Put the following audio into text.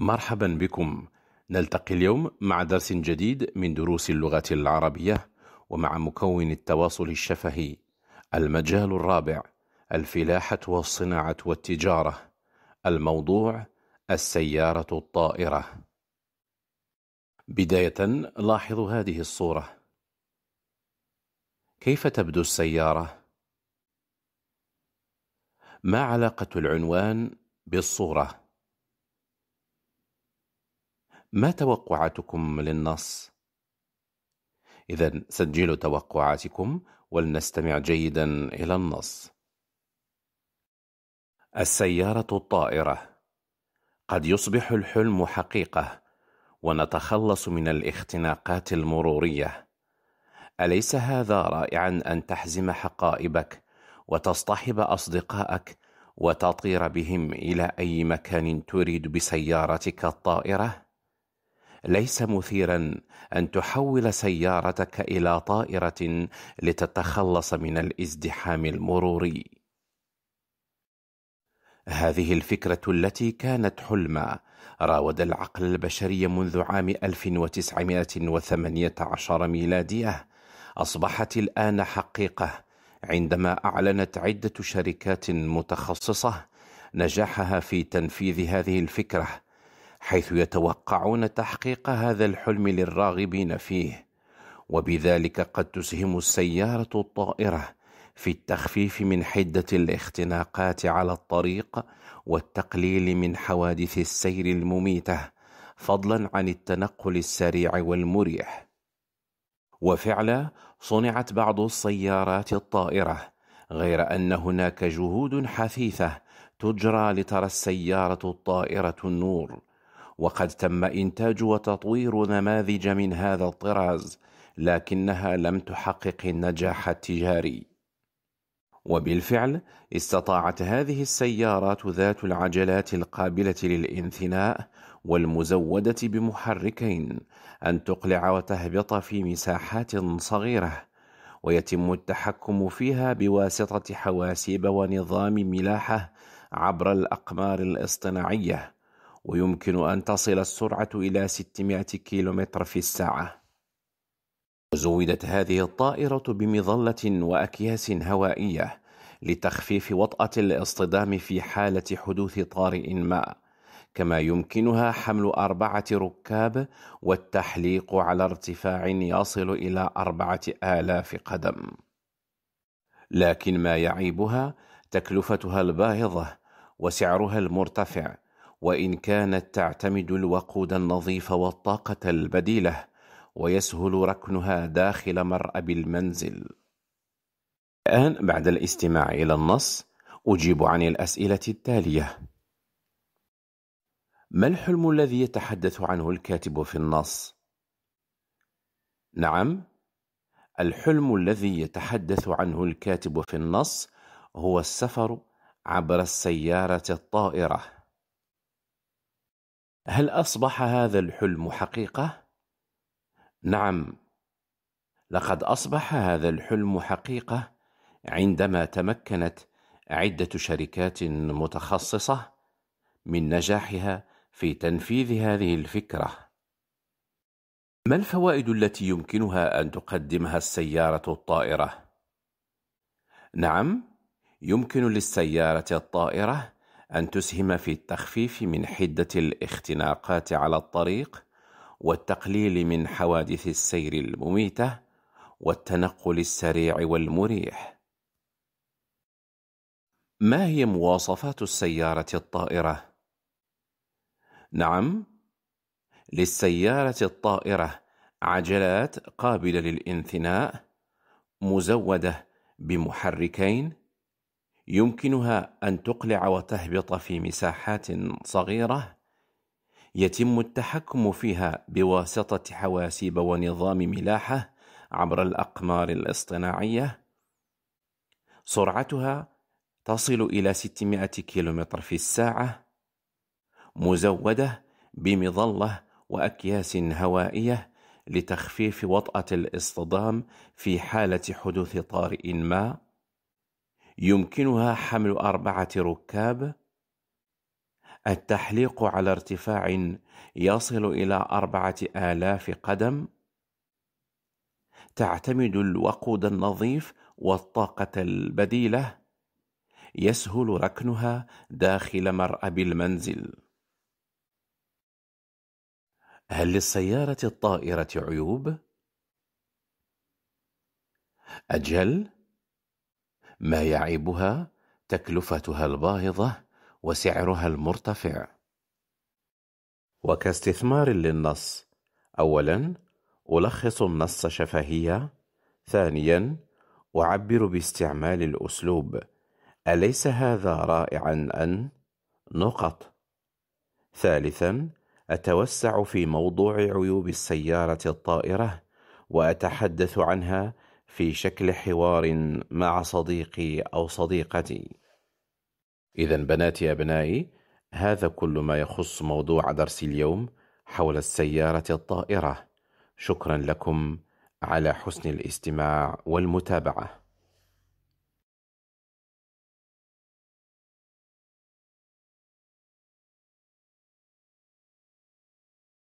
مرحبا بكم نلتقي اليوم مع درس جديد من دروس اللغة العربية ومع مكون التواصل الشفهي المجال الرابع الفلاحة والصناعة والتجارة الموضوع السيارة الطائرة بداية لاحظوا هذه الصورة كيف تبدو السيارة؟ ما علاقة العنوان بالصورة؟ ما توقعاتكم للنص؟ إذا سجلوا توقعاتكم ولنستمع جيدا إلى النص. السيارة الطائرة قد يصبح الحلم حقيقة ونتخلص من الاختناقات المرورية. أليس هذا رائعا أن تحزم حقائبك وتصطحب أصدقائك وتطير بهم إلى أي مكان تريد بسيارتك الطائرة؟ ليس مثيرا ان تحول سيارتك الى طائره لتتخلص من الازدحام المروري هذه الفكره التي كانت حلما راود العقل البشري منذ عام 1918 ميلاديه اصبحت الان حقيقه عندما اعلنت عده شركات متخصصه نجاحها في تنفيذ هذه الفكره حيث يتوقعون تحقيق هذا الحلم للراغبين فيه وبذلك قد تسهم السياره الطائره في التخفيف من حده الاختناقات على الطريق والتقليل من حوادث السير المميته فضلا عن التنقل السريع والمريح وفعلا صنعت بعض السيارات الطائره غير ان هناك جهود حثيثه تجرى لترى السياره الطائره النور وقد تم إنتاج وتطوير نماذج من هذا الطراز لكنها لم تحقق النجاح التجاري وبالفعل استطاعت هذه السيارات ذات العجلات القابلة للانثناء والمزودة بمحركين أن تقلع وتهبط في مساحات صغيرة ويتم التحكم فيها بواسطة حواسيب ونظام ملاحة عبر الأقمار الاصطناعية ويمكن أن تصل السرعة إلى 600 كيلومتر في الساعة زودت هذه الطائرة بمظلة وأكياس هوائية لتخفيف وطأة الاصطدام في حالة حدوث طارئ ما كما يمكنها حمل أربعة ركاب والتحليق على ارتفاع يصل إلى أربعة آلاف قدم لكن ما يعيبها تكلفتها الباهظة وسعرها المرتفع وإن كانت تعتمد الوقود النظيف والطاقة البديلة ويسهل ركنها داخل مرأب المنزل الآن بعد الاستماع إلى النص أجيب عن الأسئلة التالية ما الحلم الذي يتحدث عنه الكاتب في النص؟ نعم الحلم الذي يتحدث عنه الكاتب في النص هو السفر عبر السيارة الطائرة هل اصبح هذا الحلم حقيقه نعم لقد اصبح هذا الحلم حقيقه عندما تمكنت عده شركات متخصصه من نجاحها في تنفيذ هذه الفكره ما الفوائد التي يمكنها ان تقدمها السياره الطائره نعم يمكن للسياره الطائره أن تسهم في التخفيف من حدة الاختناقات على الطريق والتقليل من حوادث السير المميتة والتنقل السريع والمريح ما هي مواصفات السيارة الطائرة؟ نعم للسيارة الطائرة عجلات قابلة للانثناء مزودة بمحركين يمكنها ان تقلع وتهبط في مساحات صغيره يتم التحكم فيها بواسطه حواسيب ونظام ملاحه عبر الاقمار الاصطناعيه سرعتها تصل الى 600 كيلومتر في الساعه مزوده بمظله واكياس هوائيه لتخفيف وطاه الاصطدام في حاله حدوث طارئ ما يمكنها حمل أربعة ركاب التحليق على ارتفاع يصل إلى أربعة آلاف قدم تعتمد الوقود النظيف والطاقة البديلة يسهل ركنها داخل مرأب المنزل هل للسيارة الطائرة عيوب؟ أجل ما يعيبها تكلفتها الباهظة وسعرها المرتفع وكاستثمار للنص أولاً ألخص النص شفهية ثانياً أعبر باستعمال الأسلوب أليس هذا رائعاً أن؟ نقط ثالثاً أتوسع في موضوع عيوب السيارة الطائرة وأتحدث عنها في شكل حوار مع صديقي أو صديقتي. إذا بناتي أبنائي، هذا كل ما يخص موضوع درس اليوم حول السيارة الطائرة. شكرا لكم على حسن الاستماع والمتابعة.